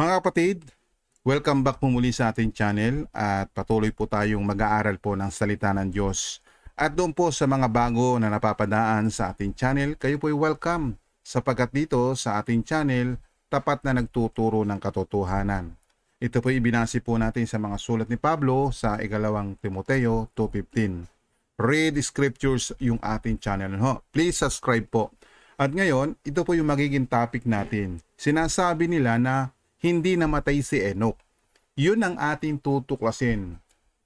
Mga kapatid, welcome back po muli sa ating channel at patuloy po tayong mag-aaral po ng salita ng Diyos. At doon po sa mga bago na napapadaan sa ating channel, kayo po ay welcome sapagkat dito sa ating channel, tapat na nagtuturo ng katotohanan. Ito po ibinasi po natin sa mga sulat ni Pablo sa ikalawang Timoteo 2.15. Read scriptures yung ating channel. Ho. Please subscribe po. At ngayon, ito po yung magiging topic natin. Sinasabi nila na hindi namatay si Enoch. Yun ang ating tutuklasin.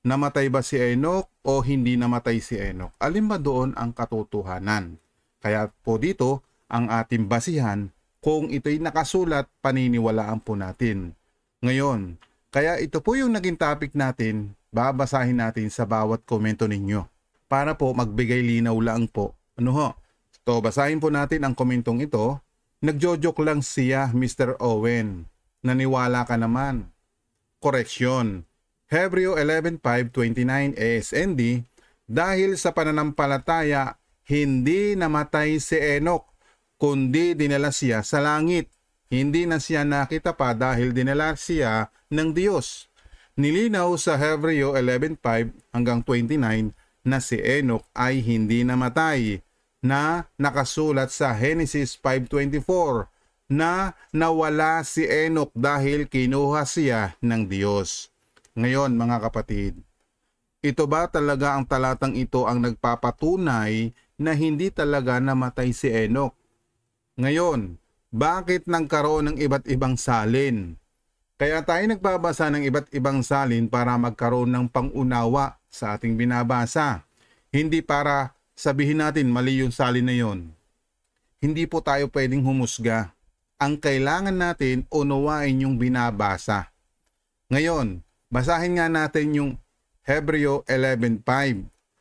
Namatay ba si Enoch o hindi namatay si Enoch? Alin ba doon ang katotohanan? Kaya po dito ang ating basihan kung ito'y nakasulat, paniniwalaan po natin. Ngayon, kaya ito po yung naging topic natin, babasahin natin sa bawat komento ninyo. Para po magbigay linaw lang po. Ano ho? So, basahin po natin ang komentong ito. Nagjojok lang siya, Mr. Owen. Naniwala ka naman. Koreksyon. Hebreo 11.5.29 ASND Dahil sa pananampalataya, hindi namatay si Enoch, kundi dinala siya sa langit. Hindi na siya nakita pa dahil dinala siya ng Diyos. Nilinaw sa Hebreo 11.5 hanggang 29 na si Enoch ay hindi namatay na nakasulat sa Genesis 5.24 na nawala si Enoch dahil kinuha siya ng Diyos. Ngayon mga kapatid, ito ba talaga ang talatang ito ang nagpapatunay na hindi talaga namatay si Enoch? Ngayon, bakit nangkaroon ng iba't ibang salin? Kaya tayo nagbabasa ng iba't ibang salin para magkaroon ng pangunawa sa ating binabasa. Hindi para sabihin natin mali yung salin na yon. Hindi po tayo pwedeng humusga ang kailangan natin unawain yung binabasa. Ngayon, basahin nga natin yung Hebreo 11.5.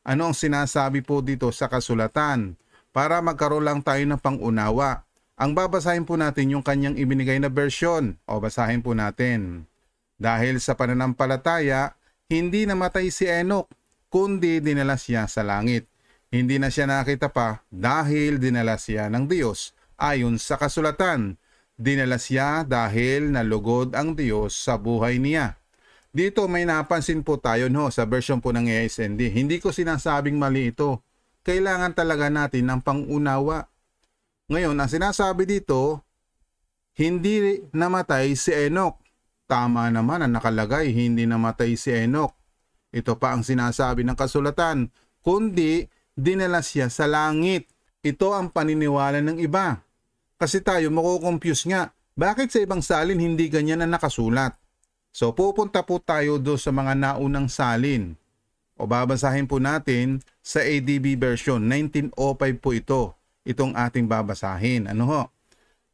Ano ang sinasabi po dito sa kasulatan? Para magkaroon lang tayo ng pangunawa. Ang babasahin po natin yung kanyang ibinigay na version o basahin po natin. Dahil sa pananampalataya, hindi namatay si Enoch, kundi dinala siya sa langit. Hindi na siya nakita pa dahil dinala siya ng Diyos ayon sa kasulatan Dinala siya dahil nalugod ang Diyos sa buhay niya. Dito may napansin po tayo no, sa version po ng ASND. Hindi ko sinasabing mali ito. Kailangan talaga natin ng pangunawa. Ngayon, ang sinasabi dito, hindi namatay si Enoch. Tama naman ang nakalagay, hindi namatay si Enoch. Ito pa ang sinasabi ng kasulatan, kundi dinala siya sa langit. Ito ang paniniwala ng iba. Kasi tayo makukompuse nga, bakit sa ibang salin hindi ganyan ang nakasulat? So pupunta po tayo do sa mga naunang salin. O babasahin po natin sa ADB version 1905 po ito. Itong ating babasahin. Ano ho?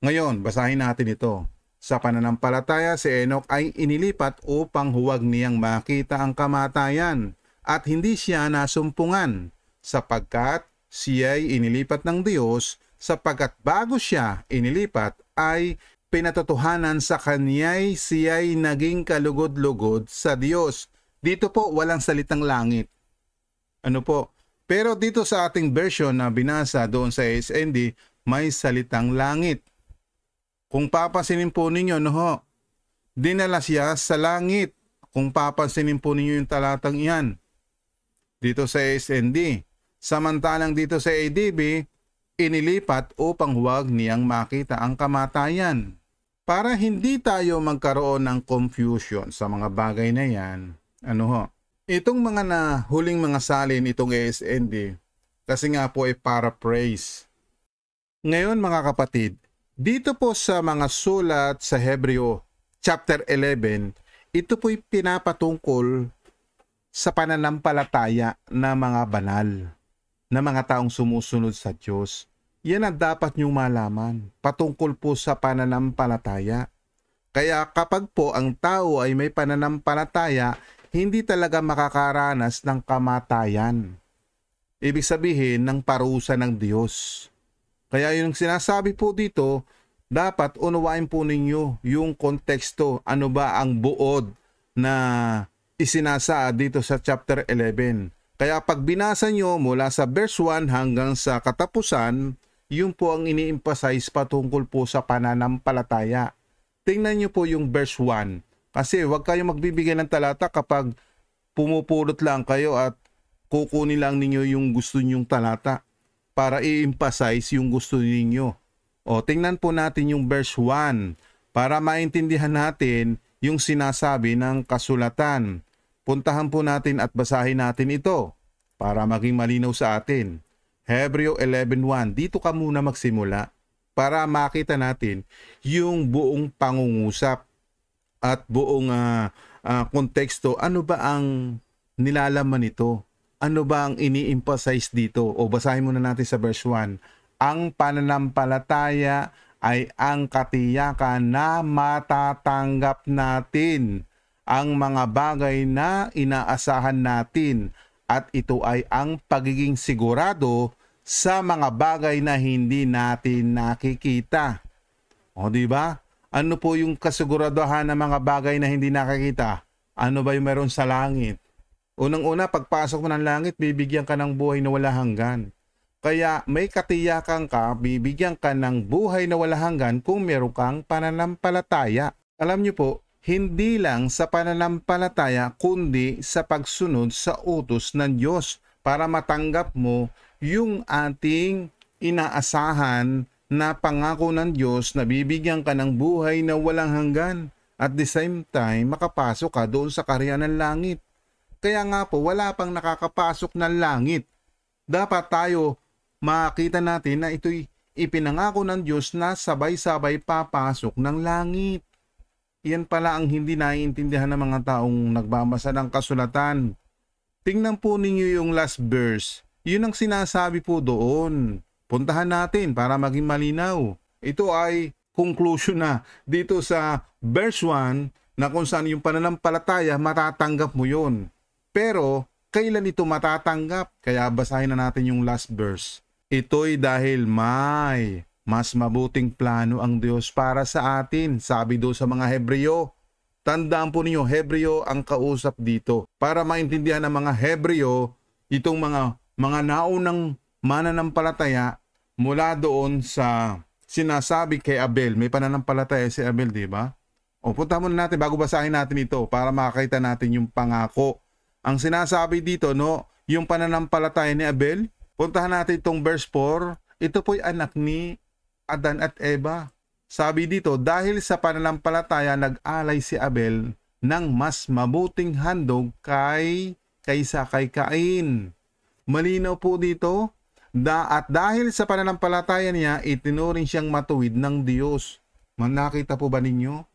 Ngayon, basahin natin ito. Sa pananampalataya si Enoch ay inilipat upang huwag niyang makita ang kamatayan at hindi siya nasumpungan sapagkat siya ay inilipat ng Diyos sapagat bago siya inilipat ay pinatotohanan sa kanyay siya'y naging kalugod-lugod sa Diyos. Dito po walang salitang langit. Ano po? Pero dito sa ating version na binasa doon sa SND, may salitang langit. Kung papasinin po ninyo, no ho, dinala siya sa langit. Kung papasinin po ninyo yung talatang iyan, dito sa SND. Samantalang dito sa ADB, inilipat upang huwag niyang makita ang kamatayan. Para hindi tayo magkaroon ng confusion sa mga bagay na yan, ano ho, itong mga na huling mga salin itong ASND, kasi nga po ay para praise. Ngayon mga kapatid, dito po sa mga sulat sa Hebreo chapter 11, ito po'y pinapatungkol sa pananampalataya ng mga banal, na mga taong sumusunod sa Diyos. Yan ang dapat niyong malaman patungkol po sa pananampalataya. Kaya kapag po ang tao ay may pananampalataya, hindi talaga makakaranas ng kamatayan. Ibig sabihin ng parusa ng Diyos. Kaya yung sinasabi po dito, dapat unawain po ninyo yung konteksto. Ano ba ang buod na isinasaad dito sa chapter 11. Kaya pag binasa nyo mula sa verse 1 hanggang sa katapusan, yun po ang ini-emphasize patungkol po sa pananampalataya. Tingnan niyo po yung verse 1. Kasi huwag kayong magbibigay ng talata kapag pumupulot lang kayo at kukunin lang ninyo yung gusto ninyong talata para i-emphasize yung gusto ninyo. O, tingnan po natin yung verse 1 para maintindihan natin yung sinasabi ng kasulatan. Puntahan po natin at basahin natin ito para maging malinaw sa atin. Hebreo 11.1. Dito ka muna magsimula para makita natin yung buong pangungusap at buong uh, uh, konteksto. Ano ba ang nilalaman nito? Ano ba ang ini-emphasize dito? O basahin muna natin sa verse 1. Ang pananampalataya ay ang katiyakan na matatanggap natin ang mga bagay na inaasahan natin at ito ay ang pagiging sigurado sa mga bagay na hindi natin nakikita. O di ba? Ano po yung kasiguraduhan ng mga bagay na hindi nakikita? Ano ba yung meron sa langit? Unang-una, pagpasok mo ng langit, bibigyan ka ng buhay na wala hanggan. Kaya may katiyakan ka, bibigyan ka ng buhay na wala hanggan kung meron kang pananampalataya. Alam niyo po, hindi lang sa pananampalataya kundi sa pagsunod sa utos ng Diyos para matanggap mo yung ating inaasahan na pangako ng Diyos na bibigyan ka ng buhay na walang hanggan at the same time makapasok ka doon sa karya ng langit. Kaya nga po, wala pang nakakapasok ng langit. Dapat tayo makita natin na ito'y ipinangako ng Diyos na sabay-sabay papasok ng langit. Yan pala ang hindi naiintindihan ng mga taong nagbabasa ng kasulatan. Tingnan po ninyo yung last verse yun ang sinasabi po doon. Puntahan natin para maging malinaw. Ito ay conclusion na dito sa verse 1 na kung saan yung pananampalataya, matatanggap mo yun. Pero, kailan ito matatanggap? Kaya basahin na natin yung last verse. Ito'y dahil may mas mabuting plano ang Diyos para sa atin, sabi doon sa mga Hebreo. Tandaan po ninyo, Hebreo ang kausap dito. Para maintindihan ng mga Hebreo, itong mga mga naunang mananampalataya mula doon sa sinasabi kay Abel. May pananampalataya si Abel, di ba? O punta muna natin bago basahin natin ito para makakita natin yung pangako. Ang sinasabi dito, no, yung pananampalataya ni Abel, puntahan natin itong verse 4. Ito po'y anak ni Adan at Eva. Sabi dito, dahil sa pananampalataya nag-alay si Abel ng mas mabuting handog kay kaysa kay Cain. Malinaw po dito da at dahil sa pananampalataya niya, itinuring siyang matuwid ng Diyos. nakita po ba ninyo?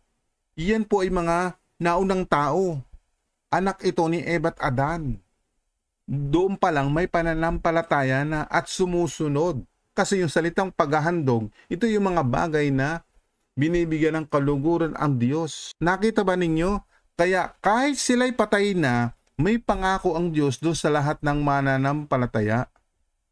Iyan po ay mga naunang tao. Anak ito ni Eva at Adan. Doon pa lang may pananampalataya na at sumusunod. Kasi yung salitang paghahandog, ito yung mga bagay na binibigyan ng kaluguran ang Diyos. Nakita ba ninyo? Kaya kahit sila'y patay na, may pangako ang Diyos doon sa lahat ng mananampalataya.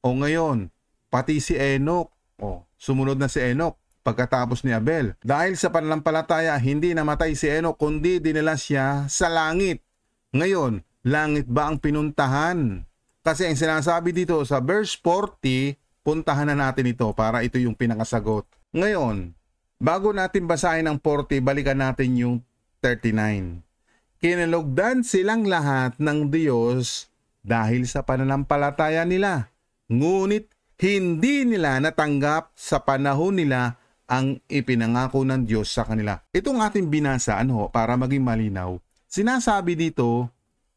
O ngayon, pati si Enoch, o sumunod na si Enoch pagkatapos ni Abel. Dahil sa panlampalataya, hindi namatay si Enoch kundi dinala siya sa langit. Ngayon, langit ba ang pinuntahan? Kasi ang sinasabi dito sa verse 40, puntahan na natin ito para ito yung pinakasagot. Ngayon, bago natin basahin ang 40, balikan natin yung 39. Kinalugdan silang lahat ng Diyos dahil sa pananampalataya nila. Ngunit hindi nila natanggap sa panahon nila ang ipinangako ng Diyos sa kanila. Itong ating binasaan ho para maging malinaw. Sinasabi dito,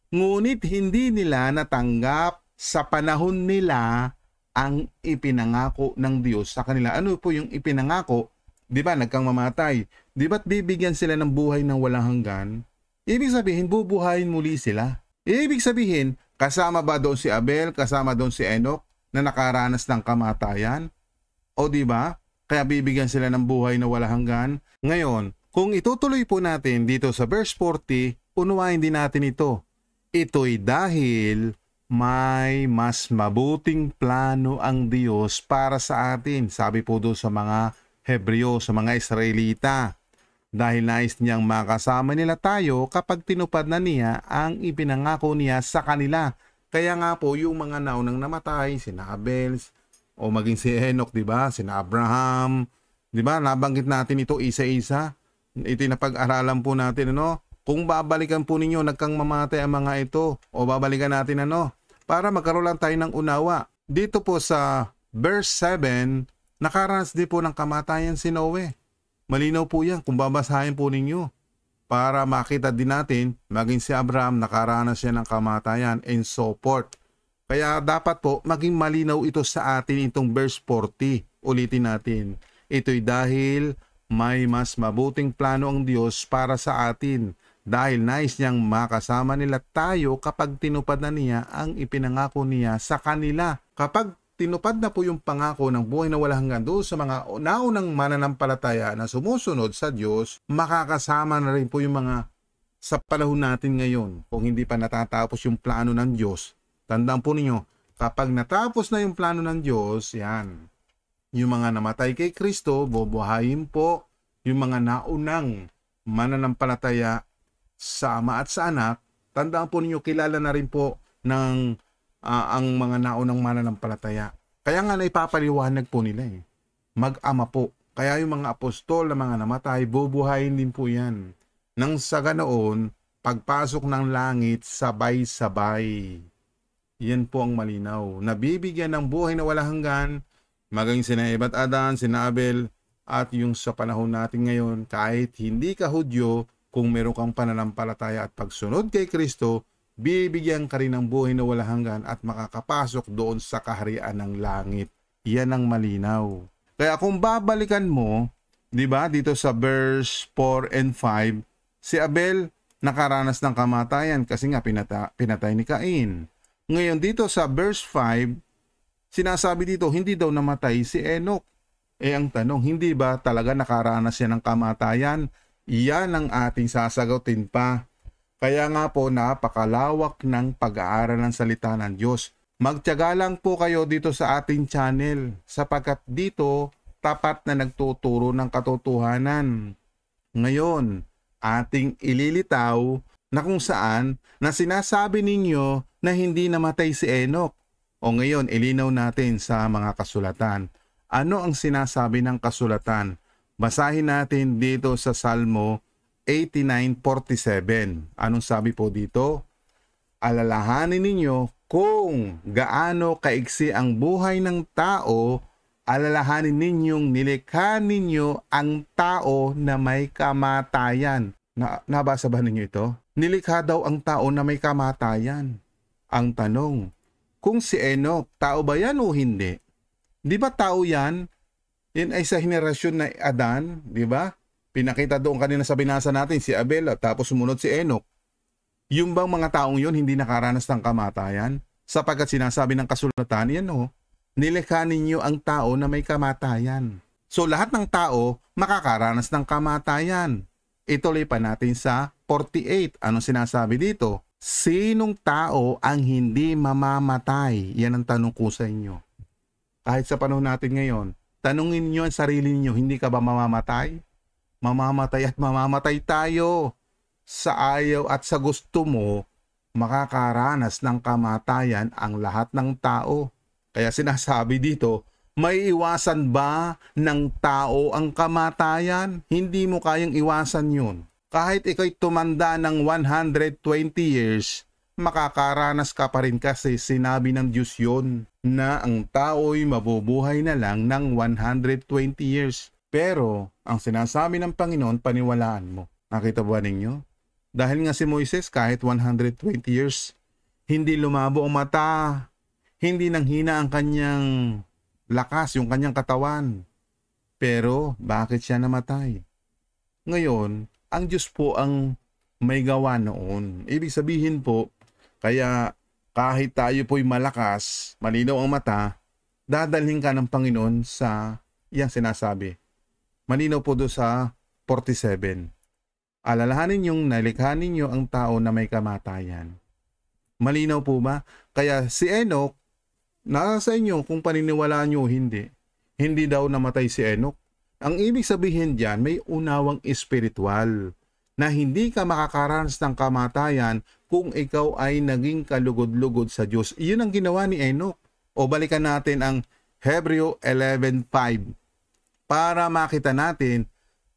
ngunit hindi nila natanggap sa panahon nila ang ipinangako ng Diyos sa kanila. Ano po yung ipinangako? Di ba, nagkang mamatay. Di ba't bibigyan sila ng buhay ng walang hanggan? Ibig sabihin, bubuhayin muli sila. Ibig sabihin, kasama ba doon si Abel, kasama doon si Enoch na nakaranas ng kamatayan? O di ba? Kaya bibigyan sila ng buhay na wala hanggan. Ngayon, kung itutuloy po natin dito sa verse 40, unuwain din natin ito. Ito'y dahil may mas mabuting plano ang Diyos para sa atin. Sabi po doon sa mga Hebreo, sa mga Israelita dahil nais niyang makasama nila tayo kapag tinupad na niya ang ipinangako niya sa kanila. Kaya nga po yung mga naunang namatay, sina Abel, o maging si Enoch, di ba? Sina Abraham, di ba? Nabanggit natin ito isa-isa. Ito napag-aralan po natin, ano? Kung babalikan po ninyo, nagkang mamatay ang mga ito, o babalikan natin, ano? Para magkaroon lang tayo ng unawa. Dito po sa verse 7, nakaranas din po ng kamatayan si Noe Malinaw po yan kung babasahin po ninyo para makita din natin maging si Abraham nakaranas siya ng kamatayan and so forth. Kaya dapat po maging malinaw ito sa atin itong verse 40. Ulitin natin. Ito'y dahil may mas mabuting plano ang Diyos para sa atin dahil nais niyang makasama nila tayo kapag tinupad na niya ang ipinangako niya sa kanila. Kapag tinupad na po yung pangako ng buhay na walang hanggan doon sa mga naunang mananampalataya na sumusunod sa Diyos, makakasama na rin po yung mga sa panahon natin ngayon. Kung hindi pa natatapos yung plano ng Diyos, tandaan po ninyo, kapag natapos na yung plano ng Diyos, yan, yung mga namatay kay Kristo, bubuhayin po yung mga naunang mananampalataya sa ama at sa anak. Tandaan po ninyo, kilala na rin po ng uh, ang mga naunang mananampalataya. Kaya nga naipapaliwanag po nila eh. Mag-ama po. Kaya yung mga apostol na mga namatay, bubuhayin din po yan. Nang sa ganoon, pagpasok ng langit, sabay-sabay. Yan po ang malinaw. Nabibigyan ng buhay na walang hanggan, maging sina Ebat Adan, sina Abel, at yung sa panahon natin ngayon, kahit hindi ka Hudyo, kung meron kang pananampalataya at pagsunod kay Kristo, bibigyan ka rin ng buhay na walang hanggan at makakapasok doon sa kaharian ng langit. Yan ang malinaw. Kaya kung babalikan mo, 'di ba, dito sa verse 4 and 5, si Abel nakaranas ng kamatayan kasi nga pinata, pinatay ni Cain. Ngayon dito sa verse 5, sinasabi dito hindi daw namatay si Enoch. Eh ang tanong, hindi ba talaga nakaranas siya ng kamatayan? Yan ang ating sasagutin pa kaya nga po napakalawak ng pag-aaral ng salita ng Diyos. Magtiyaga lang po kayo dito sa ating channel sapagkat dito tapat na nagtuturo ng katotohanan. Ngayon, ating ililitaw na kung saan na sinasabi ninyo na hindi namatay si Enoch. O ngayon, ilinaw natin sa mga kasulatan. Ano ang sinasabi ng kasulatan? Basahin natin dito sa Salmo 89.47. Anong sabi po dito? Alalahanin ninyo kung gaano kaiksi ang buhay ng tao, alalahanin ninyong nilikha ninyo ang tao na may kamatayan. Na, nabasa ba ninyo ito? Nilikha daw ang tao na may kamatayan. Ang tanong, kung si Enoch, tao ba yan o hindi? Di ba tao yan? Yan ay sa henerasyon na Adan, di ba? Pinakita doon kanina sa binasa natin si Abel tapos sumunod si Enoch. Yung bang mga taong yun hindi nakaranas ng kamatayan? Sapagkat sinasabi ng kasulatan, yan o, oh, nilikha ninyo ang tao na may kamatayan. So lahat ng tao makakaranas ng kamatayan. Ituloy pa natin sa 48. Anong sinasabi dito? Sinong tao ang hindi mamamatay? Yan ang tanong ko sa inyo. Kahit sa panahon natin ngayon, tanungin niyo ang sarili niyo, hindi ka ba mamamatay? mamamatay at mamamatay tayo. Sa ayaw at sa gusto mo, makakaranas ng kamatayan ang lahat ng tao. Kaya sinasabi dito, may iwasan ba ng tao ang kamatayan? Hindi mo kayang iwasan yun. Kahit ikaw'y tumanda ng 120 years, makakaranas ka pa rin kasi sinabi ng Diyos yun na ang tao'y mabubuhay na lang ng 120 years. Pero ang sinasabi ng Panginoon, paniwalaan mo. Nakita ba ninyo? Dahil nga si Moises kahit 120 years, hindi lumabo ang mata, hindi nang hina ang kanyang lakas, yung kanyang katawan. Pero bakit siya namatay? Ngayon, ang Diyos po ang may gawa noon. Ibig sabihin po, kaya kahit tayo po'y malakas, malinaw ang mata, dadalhin ka ng Panginoon sa iyang sinasabi Malinaw po doon sa 47. Alalahanin yung nalikha ninyo ang tao na may kamatayan. Malinaw po ba? Kaya si Enoch, nasa sa inyo kung paniniwalaan nyo hindi. Hindi daw namatay si Enoch. Ang ibig sabihin diyan, may unawang espiritual na hindi ka makakaranas ng kamatayan kung ikaw ay naging kalugod-lugod sa Diyos. Iyon ang ginawa ni Enoch. O balikan natin ang Hebreo 11.5 para makita natin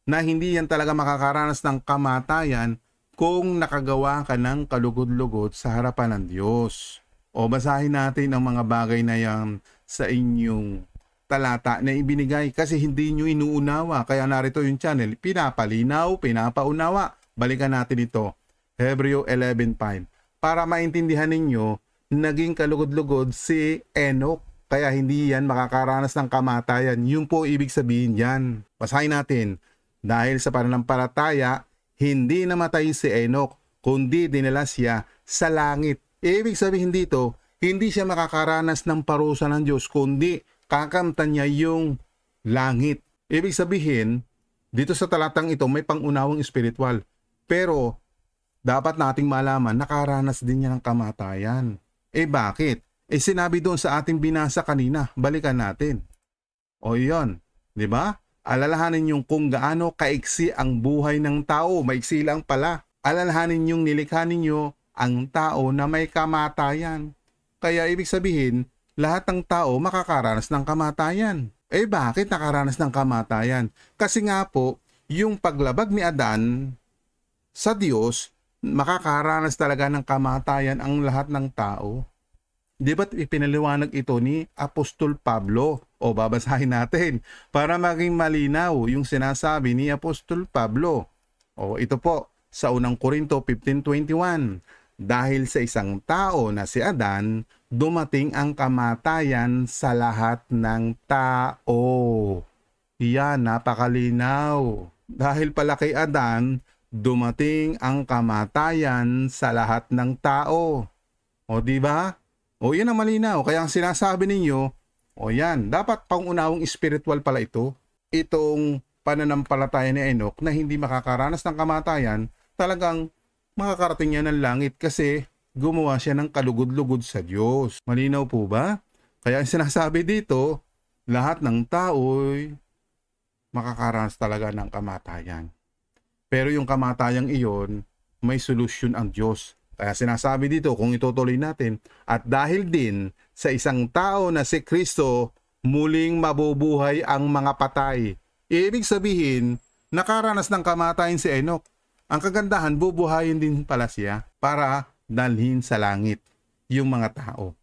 na hindi yan talaga makakaranas ng kamatayan kung nakagawa ka ng kalugod-lugod sa harapan ng Diyos. O basahin natin ang mga bagay na yan sa inyong talata na ibinigay kasi hindi nyo inuunawa. Kaya narito yung channel, pinapalinaw, pinapaunawa. Balikan natin ito, Hebreo 11.5. Para maintindihan ninyo, naging kalugod-lugod si Enoch kaya hindi yan makakaranas ng kamatayan. Yung po ibig sabihin yan. Basahin natin. Dahil sa pananampalataya, hindi namatay si Enoch, kundi dinala siya sa langit. Ibig sabihin dito, hindi siya makakaranas ng parusa ng Diyos, kundi kakamtan niya yung langit. Ibig sabihin, dito sa talatang ito may pangunawang espiritual. Pero dapat nating malaman nakaranas din niya ng kamatayan. Eh bakit? Eh sinabi doon sa ating binasa kanina, balikan natin. O yon, 'di ba? Alalahanin yung kung gaano kaiksi ang buhay ng tao, maiksi lang pala. Alalahanin yung nilikha ninyo ang tao na may kamatayan. Kaya ibig sabihin, lahat ng tao makakaranas ng kamatayan. Eh bakit nakaranas ng kamatayan? Kasi nga po, yung paglabag ni Adan sa Diyos, makakaranas talaga ng kamatayan ang lahat ng tao. Di ba ipinaliwanag ito ni Apostol Pablo? O babasahin natin para maging malinaw yung sinasabi ni Apostol Pablo. O ito po sa unang Korinto 15.21 Dahil sa isang tao na si Adan, dumating ang kamatayan sa lahat ng tao. Yan, napakalinaw. Dahil pala kay Adan, dumating ang kamatayan sa lahat ng tao. O di ba? O oh, yan ang malinaw. Kaya ang sinasabi ninyo, o oh, yan, dapat pangunawang spiritual pala ito. Itong pananampalataya ni Enoch na hindi makakaranas ng kamatayan, talagang makakarating niya ng langit kasi gumawa siya ng kalugod-lugod sa Diyos. Malinaw po ba? Kaya ang sinasabi dito, lahat ng tao'y makakaranas talaga ng kamatayan. Pero yung kamatayang iyon, may solusyon ang Diyos kaya sinasabi dito kung itutuloy natin, at dahil din sa isang tao na si Kristo, muling mabubuhay ang mga patay. Ibig sabihin, nakaranas ng kamatayan si Enoch. Ang kagandahan, bubuhayin din pala siya para dalhin sa langit yung mga tao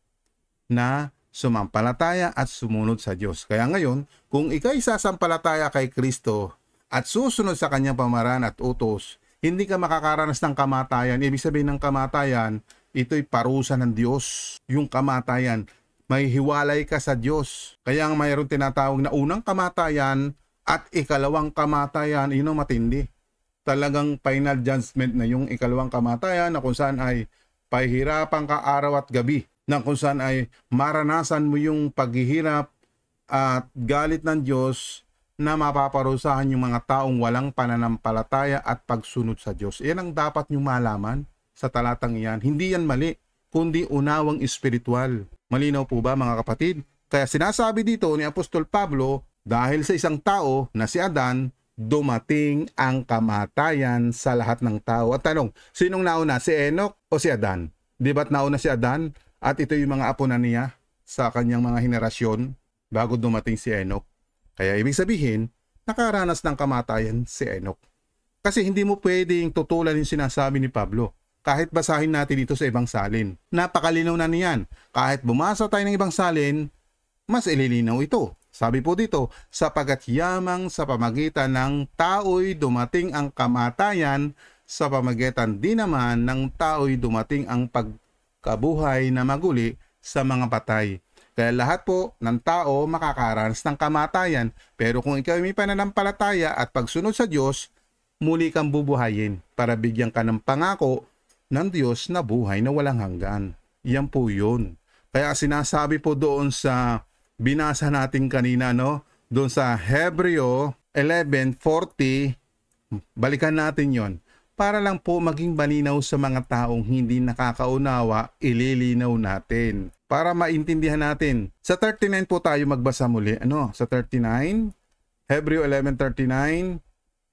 na sumampalataya at sumunod sa Diyos. Kaya ngayon, kung ikaw ay sasampalataya kay Kristo at susunod sa kanyang pamaran at utos, hindi ka makakaranas ng kamatayan. Ibig sabihin ng kamatayan, ito'y parusa ng Diyos. Yung kamatayan, may hiwalay ka sa Diyos. Kaya ang mayroon tinatawag na unang kamatayan at ikalawang kamatayan, yun ang matindi. Talagang final judgment na yung ikalawang kamatayan na kung saan ay pahihirapan ka araw at gabi. Na kung saan ay maranasan mo yung paghihirap at galit ng Diyos na mapaparusahan yung mga taong walang pananampalataya at pagsunod sa Diyos. Iyan ang dapat nyo malaman sa talatang iyan. Hindi yan mali, kundi unawang espiritual. Malinaw po ba mga kapatid? Kaya sinasabi dito ni Apostol Pablo, dahil sa isang tao na si Adan, dumating ang kamatayan sa lahat ng tao. At tanong, sinong nauna? Si Enoch o si Adan? Di ba't nauna si Adan? At ito yung mga apo na niya sa kanyang mga henerasyon bago dumating si Enoch. Kaya ibig sabihin, nakaranas ng kamatayan si Enoch. Kasi hindi mo pwedeng tutulan yung sinasabi ni Pablo. Kahit basahin natin dito sa ibang salin. Napakalinaw na niyan. Kahit bumasa tayo ng ibang salin, mas ililinaw ito. Sabi po dito, sapagat yamang sa pamagitan ng tao'y dumating ang kamatayan, sa pamagitan din naman ng tao'y dumating ang pagkabuhay na maguli sa mga patay. Dahil lahat po ng tao makakaranas ng kamatayan. Pero kung ikaw ay may pananampalataya at pagsunod sa Diyos, muli kang bubuhayin para bigyan ka ng pangako ng Diyos na buhay na walang hanggan. Iyan po yun. Kaya sinasabi po doon sa binasa natin kanina, no? Doon sa Hebreo 11.40, balikan natin yon para lang po maging malinaw sa mga taong hindi nakakaunawa, ililinaw natin. Para maintindihan natin. Sa 39 po tayo magbasa muli. Ano? Sa 39, Hebreo 11.39,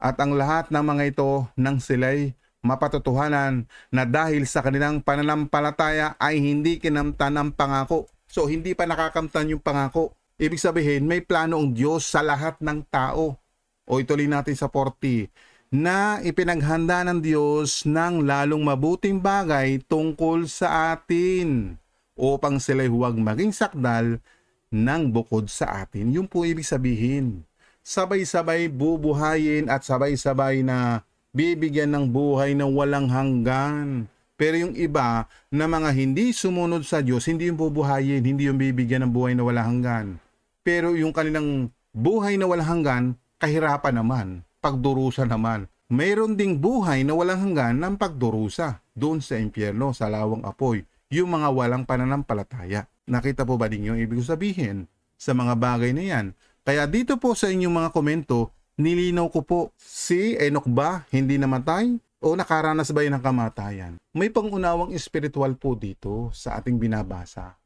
At ang lahat ng mga ito nang sila'y mapatutuhanan na dahil sa kanilang pananampalataya ay hindi kinamtan ang pangako. So hindi pa nakakamtan yung pangako. Ibig sabihin, may plano ang Diyos sa lahat ng tao. O ituloy natin sa 40 na ipinaghanda ng Diyos ng lalong mabuting bagay tungkol sa atin upang sila'y huwag maging sakdal ng bukod sa atin. Yun po ibig sabihin. Sabay-sabay bubuhayin at sabay-sabay na bibigyan ng buhay na walang hanggan. Pero yung iba na mga hindi sumunod sa Diyos, hindi yung bubuhayin, hindi yung bibigyan ng buhay na walang hanggan. Pero yung kanilang buhay na walang hanggan, kahirapan naman pagdurusa naman. Mayroon ding buhay na walang hanggan ng pagdurusa doon sa impyerno sa lawang apoy, yung mga walang pananampalataya. Nakita po ba ninyo ibig sabihin sa mga bagay na yan? Kaya dito po sa inyong mga komento, nilinaw ko po si Enoch ba hindi namatay? O nakaranas ba yun ng kamatayan? May pangunawang espiritual po dito sa ating binabasa.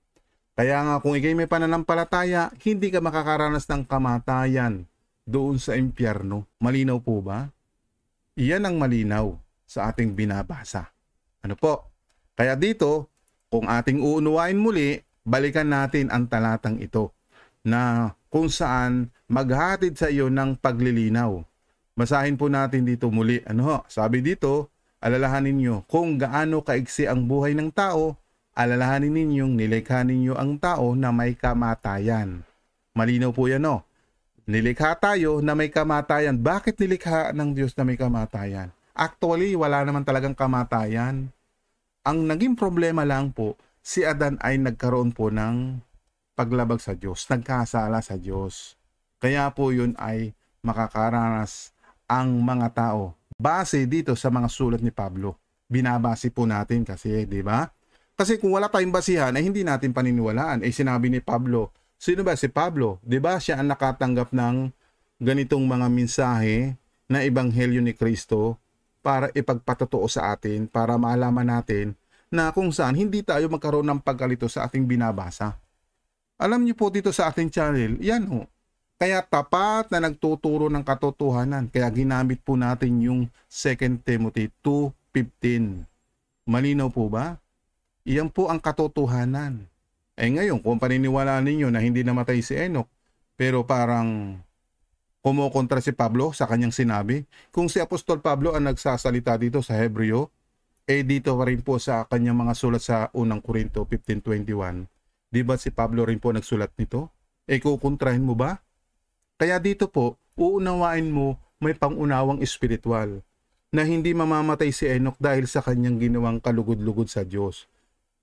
Kaya nga kung ikay may pananampalataya, hindi ka makakaranas ng kamatayan doon sa impyerno. Malinaw po ba? Iyan ang malinaw sa ating binabasa. Ano po? Kaya dito, kung ating uunawain muli, balikan natin ang talatang ito na kung saan maghatid sa iyo ng paglilinaw. Masahin po natin dito muli. Ano ho? Sabi dito, alalahanin niyo kung gaano kaiksi ang buhay ng tao, alalahanin ninyong nilikha ninyo ang tao na may kamatayan. Malinaw po yan, no? nilikha tayo na may kamatayan. Bakit nilikha ng Diyos na may kamatayan? Actually, wala naman talagang kamatayan. Ang naging problema lang po, si Adan ay nagkaroon po ng paglabag sa Diyos, nagkasala sa Diyos. Kaya po yun ay makakaranas ang mga tao. Base dito sa mga sulat ni Pablo. Binabase po natin kasi, di ba? Kasi kung wala tayong basihan, ay hindi natin paniniwalaan. Eh sinabi ni Pablo, Sino ba? Si Pablo. 'Di ba Siya ang nakatanggap ng ganitong mga mensahe na ebanghelyo ni Kristo para ipagpatotoo sa atin, para maalaman natin na kung saan hindi tayo magkaroon ng pagkalito sa ating binabasa. Alam niyo po dito sa ating channel, yan ho. Kaya tapat na nagtuturo ng katotohanan. Kaya ginamit po natin yung 2 Timothy 2.15. Malinaw po ba? Iyan po ang katotohanan. Eh ngayon, kung paniniwala ninyo na hindi namatay si Enoch, pero parang kumokontra si Pablo sa kanyang sinabi, kung si Apostol Pablo ang nagsasalita dito sa Hebreo, eh dito pa rin po sa kanyang mga sulat sa unang Korinto 15.21, di ba si Pablo rin po nagsulat nito? Eh kukontrahin mo ba? Kaya dito po, uunawain mo may pangunawang espiritual na hindi mamamatay si Enoch dahil sa kanyang ginawang kalugod-lugod sa Diyos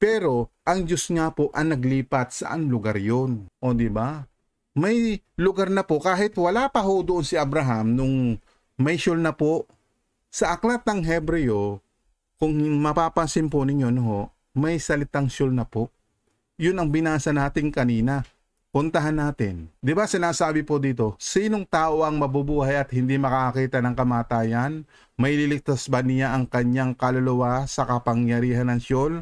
pero ang Diyos nga po ang naglipat saan lugar yon. O di ba? May lugar na po kahit wala pa ho doon si Abraham nung may sure na po sa aklat ng Hebreo kung mapapansin po ninyo no, ho, may salitang shul na po. Yun ang binasa natin kanina. Puntahan natin. 'Di ba sinasabi po dito, sinong tao ang mabubuhay at hindi makakita ng kamatayan? May liligtas ba niya ang kanyang kaluluwa sa kapangyarihan ng shul?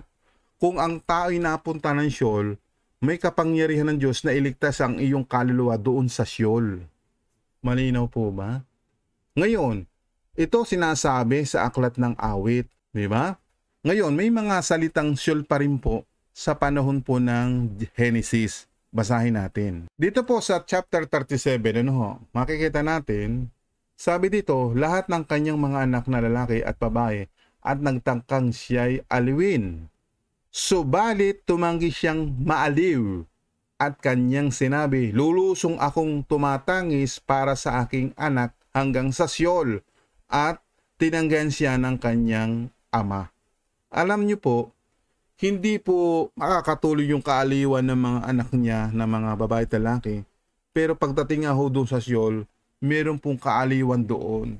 kung ang tao'y napunta ng Sheol, may kapangyarihan ng Diyos na iligtas ang iyong kaluluwa doon sa Sheol. Malinaw po ba? Ngayon, ito sinasabi sa aklat ng awit, di ba? Ngayon, may mga salitang Sheol pa rin po sa panahon po ng Genesis. Basahin natin. Dito po sa chapter 37, ano ho, makikita natin, sabi dito, lahat ng kanyang mga anak na lalaki at babae at nagtangkang siya'y aliwin Subalit tumanggi siyang maaliw at kanyang sinabi, Lulusong akong tumatangis para sa aking anak hanggang sa Siyol at tinanggan siya ng kanyang ama. Alam niyo po, hindi po makakatuloy yung kaaliwan ng mga anak niya na mga babae at lalaki. Pero pagdating nga ho doon sa Siyol, meron pong kaaliwan doon.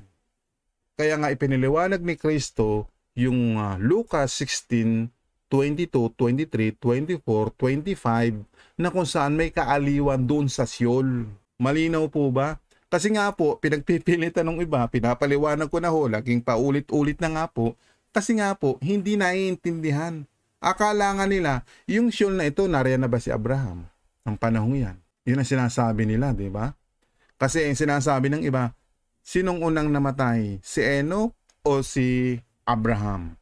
Kaya nga ipiniliwanag ni Kristo yung uh, Lucas 16 22, 23, 24, 25 na kung saan may kaaliwan doon sa Seoul. Malinaw po ba? Kasi nga po, pinagpipilitan ng iba, pinapaliwanag ko na ho, laging paulit-ulit na nga po. Kasi nga po, hindi naiintindihan. Akala nga nila, yung Seoul na ito, nariyan na ba si Abraham? Ang panahong yan. Yun ang sinasabi nila, di ba? Kasi ang sinasabi ng iba, sinong unang namatay? Si Enoch o si Abraham?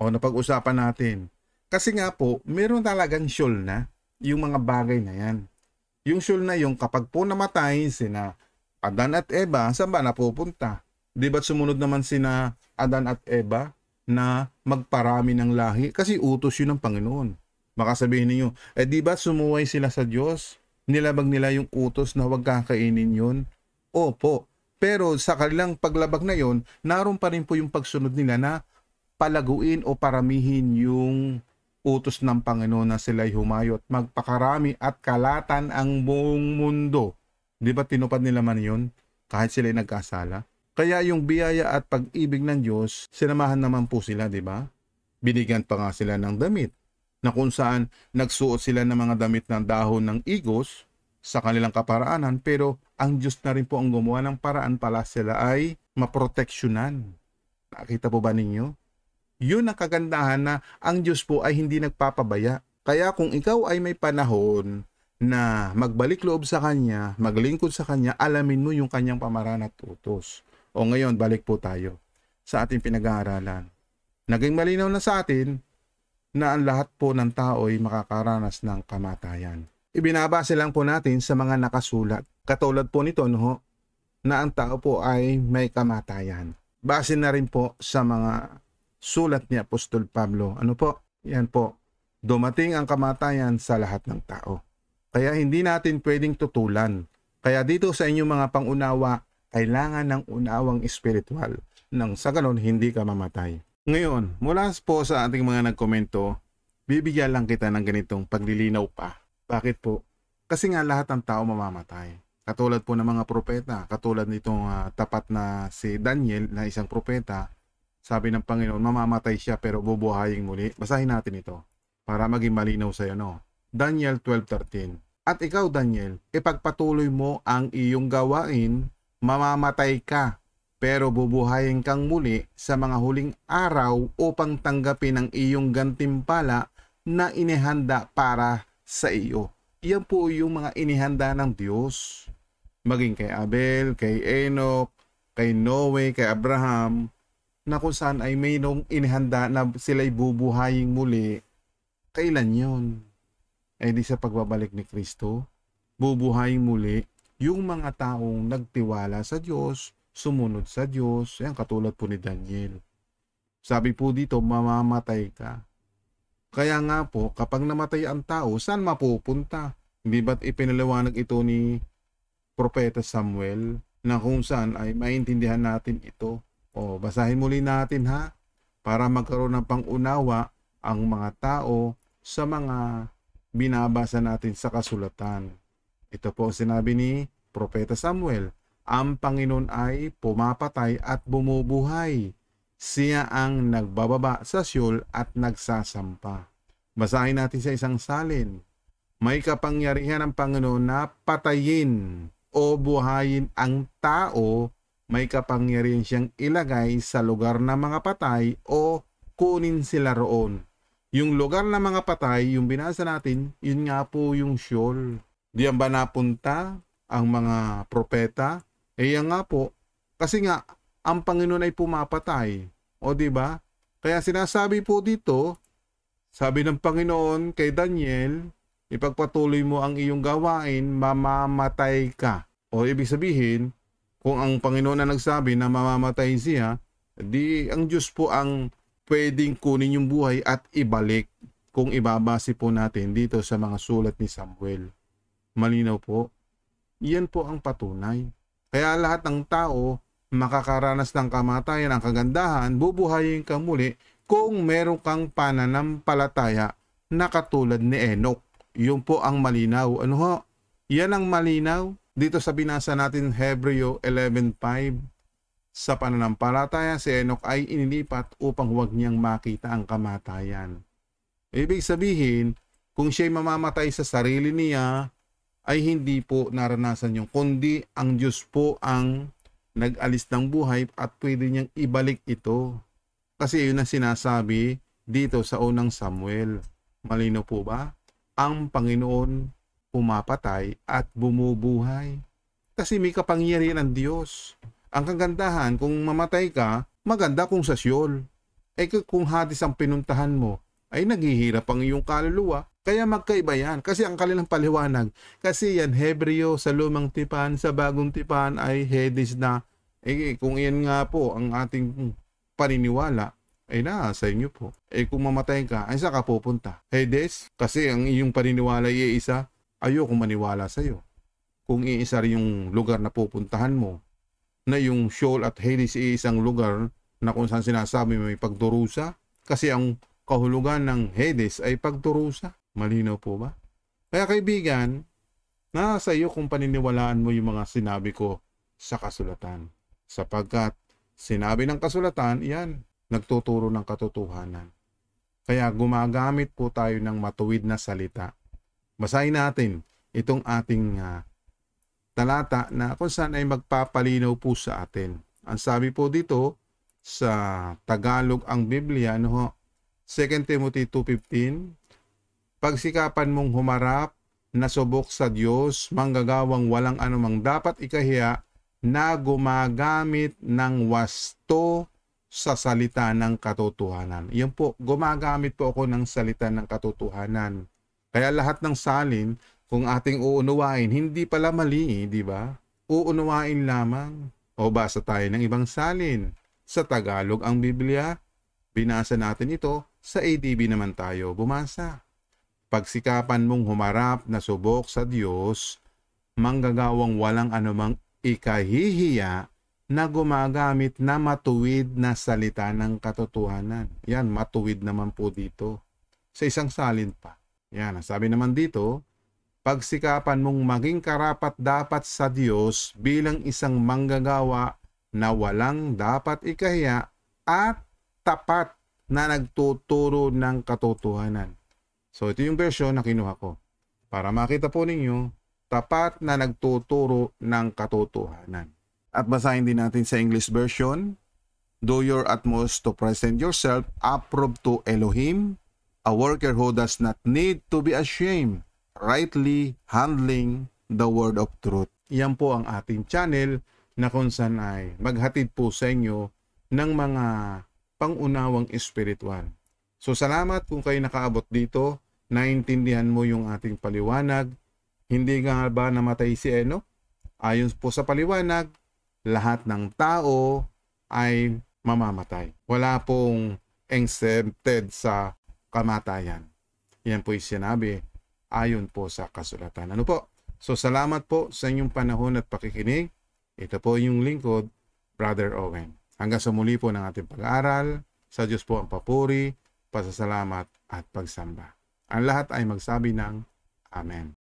O napag-usapan natin kasi nga po, meron talagang shul na yung mga bagay na yan. Yung shul na yung kapag po namatay sina Adan at Eva, saan ba napupunta? Di ba't sumunod naman sina Adan at Eva na magparami ng lahi? Kasi utos yun ng Panginoon. Makasabihin ninyo, eh di ba sumuway sila sa Diyos? Nilabag nila yung utos na huwag kakainin yun? Opo. Pero sa kanilang paglabag na yon, naroon pa rin po yung pagsunod nila na palaguin o paramihin yung utos ng Panginoon na sila'y humayo at magpakarami at kalatan ang buong mundo. Di ba tinupad nila man yun? Kahit sila'y nagkasala. Kaya yung biyaya at pag-ibig ng Diyos, sinamahan naman po sila, di ba? Binigyan pa nga sila ng damit na kung saan nagsuot sila ng mga damit ng dahon ng igos sa kanilang kaparaanan pero ang Diyos na rin po ang gumawa ng paraan pala sila ay maproteksyonan. Nakita po ba ninyo? Yun ang kagandahan na ang Diyos po ay hindi nagpapabaya. Kaya kung ikaw ay may panahon na magbalik loob sa Kanya, maglingkod sa Kanya, alamin mo yung Kanyang pamaraan at utos. O ngayon, balik po tayo sa ating pinag-aaralan. Naging malinaw na sa atin na ang lahat po ng tao ay makakaranas ng kamatayan. Ibinabase lang po natin sa mga nakasulat. Katulad po nito, no, na ang tao po ay may kamatayan. Base na rin po sa mga sulat ni Apostol Pablo. Ano po? Yan po. Dumating ang kamatayan sa lahat ng tao. Kaya hindi natin pwedeng tutulan. Kaya dito sa inyong mga pangunawa, kailangan ng unawang espiritual nang sa ganon hindi ka mamatay. Ngayon, mula po sa ating mga nagkomento, bibigyan lang kita ng ganitong paglilinaw pa. Bakit po? Kasi nga lahat ng tao mamamatay. Katulad po ng mga propeta, katulad nitong uh, tapat na si Daniel na isang propeta, sabi ng Panginoon, mamamatay siya pero bubuhayin muli. Basahin natin ito para maging malinaw sa iyo, no? Daniel 12.13 At ikaw, Daniel, ipagpatuloy mo ang iyong gawain, mamamatay ka, pero bubuhayin kang muli sa mga huling araw upang tanggapin ang iyong gantimpala na inihanda para sa iyo. Iyan po yung mga inihanda ng Diyos. Maging kay Abel, kay Enoch, kay Noe, kay Abraham, na kung saan ay mayroong inihanda na sila ibubuhayin muli, kailan yon? Ay eh, di sa pagbabalik ni Kristo, bubuhayin muli yung mga taong nagtiwala sa Diyos, sumunod sa Diyos, yan katulad po ni Daniel. Sabi po dito, mamamatay ka. Kaya nga po, kapag namatay ang tao, saan mapupunta? Hindi ba't ipinaliwanag ito ni Propeta Samuel na kung saan ay maintindihan natin ito o, basahin muli natin ha, para magkaroon ng pangunawa ang mga tao sa mga binabasa natin sa kasulatan. Ito po ang sinabi ni Propeta Samuel, ang Panginoon ay pumapatay at bumubuhay. Siya ang nagbababa sa siyol at nagsasampa. Basahin natin sa isang salin. May kapangyarihan ng Panginoon na patayin o buhayin ang tao may kapangyarihan siyang ilagay sa lugar ng mga patay o kunin sila roon. Yung lugar ng mga patay, yung binasa natin, yun nga po yung Sheol. Diyan ba napunta ang mga propeta? Eh yan nga po. Kasi nga, ang Panginoon ay pumapatay. O di ba? Kaya sinasabi po dito, sabi ng Panginoon kay Daniel, ipagpatuloy mo ang iyong gawain, mamamatay ka. O ibig sabihin, kung ang Panginoon na nagsabi na mamamatay siya, di ang Diyos po ang pwedeng kunin yung buhay at ibalik kung ibabase po natin dito sa mga sulat ni Samuel. Malinaw po, iyan po ang patunay. Kaya lahat ng tao makakaranas ng kamatayan, ang kagandahan, bubuhayin ka muli kung meron kang pananampalataya na katulad ni Enoch. Yun po ang malinaw. Ano ho? Yan ang malinaw dito sa binasa natin Hebreo 11.5 sa pananampalataya si Enoch ay inilipat upang huwag niyang makita ang kamatayan. Ibig sabihin, kung siya'y mamamatay sa sarili niya, ay hindi po naranasan yung kundi ang Diyos po ang nag-alis ng buhay at pwede niyang ibalik ito. Kasi yun ang sinasabi dito sa unang Samuel. Malino po ba? Ang Panginoon umapatay at bumubuhay. Kasi may kapangyarihan ang Diyos. Ang kagandahan, kung mamatay ka, maganda kung sa siyol. Eh kung hadis ang pinuntahan mo, ay naghihirap ang iyong kaluluwa. Kaya magkaiba yan. Kasi ang kanilang paliwanag, kasi yan Hebreo sa lumang tipan, sa bagong tipan ay Hades na. Eh, eh kung yan nga po ang ating paniniwala, ay na sa inyo po. Eh kung mamatay ka, ay saan ka pupunta? Hades? Kasi ang iyong paniniwala ay isa ayoko maniwala sa iyo. Kung iisa rin yung lugar na pupuntahan mo, na yung Sheol at Hades ay isang lugar na kung saan sinasabi may pagdurusa, kasi ang kahulugan ng Hades ay pagdurusa. Malinaw po ba? Kaya kaibigan, nasa iyo kung paniniwalaan mo yung mga sinabi ko sa kasulatan. Sapagkat sinabi ng kasulatan, yan, nagtuturo ng katotohanan. Kaya gumagamit po tayo ng matuwid na salita Basahin natin itong ating uh, talata na kung saan ay magpapalinaw po sa atin. Ang sabi po dito sa Tagalog ang Biblia, no, 2 Timothy 2.15, Pagsikapan mong humarap na subok sa Diyos, manggagawang walang anumang dapat ikahiya na gumagamit ng wasto sa salita ng katotohanan. Yun po, gumagamit po ako ng salita ng katotohanan. Kaya lahat ng salin, kung ating uunawain, hindi pala mali, di ba? Uunawain lamang. O basa tayo ng ibang salin. Sa Tagalog ang Biblia. Binasa natin ito, sa ADB naman tayo bumasa. Pagsikapan mong humarap na subok sa Diyos, manggagawang walang anumang ikahihiya na gumagamit na matuwid na salita ng katotohanan. Yan, matuwid naman po dito. Sa isang salin pa. Yan, sabi naman dito, pagsikapan mong maging karapat dapat sa Diyos bilang isang manggagawa na walang dapat ikahiya at tapat na nagtuturo ng katotohanan. So ito yung version na kinuha ko. Para makita po ninyo, tapat na nagtuturo ng katotohanan. At basahin din natin sa English version. Do your utmost to present yourself approved to Elohim a worker who does not need to be ashamed, rightly handling the word of truth. Yan po ang ating channel na kung saan ay maghatid po sa inyo ng mga pangunawang espiritual. So salamat kung kayo nakaabot dito, naintindihan mo yung ating paliwanag. Hindi nga ba namatay si Eno? Ayon po sa paliwanag, lahat ng tao ay mamamatay. Wala pong exempted sa kamatayan. Yan po yung sinabi ayon po sa kasulatan. Ano po? So salamat po sa inyong panahon at pakikinig. Ito po yung lingkod, Brother Owen. Hanggang sa muli po ng ating pag-aaral, sa Diyos po ang papuri, pasasalamat at pagsamba. Ang lahat ay magsabi ng Amen.